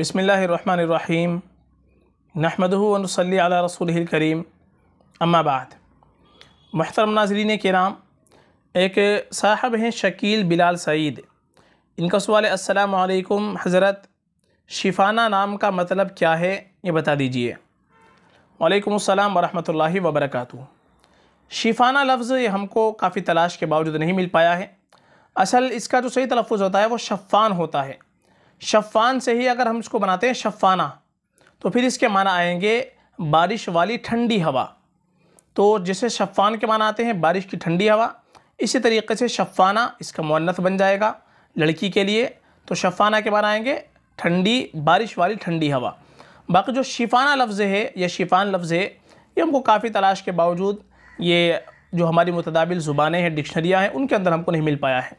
बसमीम नहमदनसली रसूल करीम अम्माबाद महतरम नाजरीन के नाम एक साहब हैं शकील बिलाल सईद इनका सवाल असलकम हज़रत शिफाना नाम का मतलब क्या है ये बता दीजिए वालेकुम अस्सलाम वरहमतुल्लाहि वबरकatuh शिफाना लफ्ज़ ये हमको काफ़ी तलाश के बावजूद नहीं मिल पाया है असल इसका जो सही तलफ़ होता है वो शफ़ान होता है शफ़ान से ही अगर हम इसको बनाते हैं शफ़ाना तो फिर इसके माना आएंगे बारिश वाली ठंडी हवा तो जैसे शफ़ान के माना आते हैं बारिश की ठंडी हवा इसी तरीके से शफ़ाना इसका मुन्नत बन जाएगा लड़की के लिए तो शफ़ाना के माना आएंगे ठंडी बारिश वाली ठंडी हवा बाकी जो शिफाना लफ्ज़ है या शिफान लफ्ज़ है ये हमको काफ़ी तलाश के बावजूद ये जो हमारी मुतदाबिल ज़ुबानें हैं डिक्शनरियाँ हैं उनके अंदर हमको नहीं मिल पाया है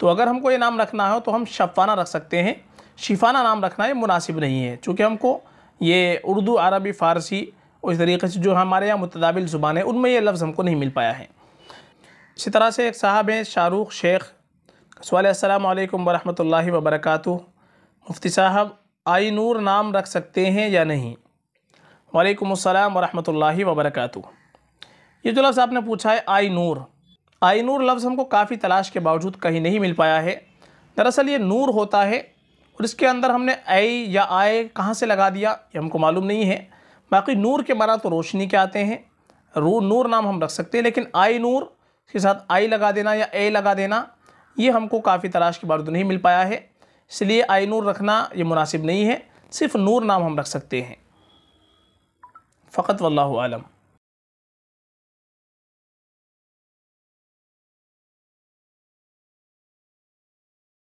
तो अगर हमको ये नाम रखना हो तो हम शफ़ाना रख सकते हैं शिफाना नाम रखना ये मुनासिब नहीं है चूँकि हमको ये उर्दू अरबी फ़ारसी और इस तरीके से जो हमारे यहाँ मुतदाबिल ज़ुबान है उनमें यह लफ्ज़ हमको नहीं मिल पाया है इसी तरह से एक साहब हैं शाहरुख शेख सवाल असलकम वबरक मुफ्ती साहब आई नूर नाम रख सकते हैं या नहीं वालेकुम अस्सलाम वरहमतुल्लाहि ये जो लफ्ज़ आपने पूछा है आई नूर आई नूर लफ्ज़ हमको काफ़ी तलाश के बावजूद कहीं नहीं मिल पाया है दरअसल ये नूर होता है और इसके अंदर हमने ऐ या आए कहाँ से लगा दिया ये हमको मालूम नहीं है बाकी नूर के माना तो रोशनी के आते हैं रू नूर नाम हम रख सकते हैं लेकिन आई नूर के साथ आई लगा देना या ए लगा देना ये हमको काफ़ी तलाश के तो नहीं मिल पाया है इसलिए आई नूर रखना ये मुनासिब नहीं है सिर्फ नूर नाम हम रख सकते हैं फ़कत वल्लम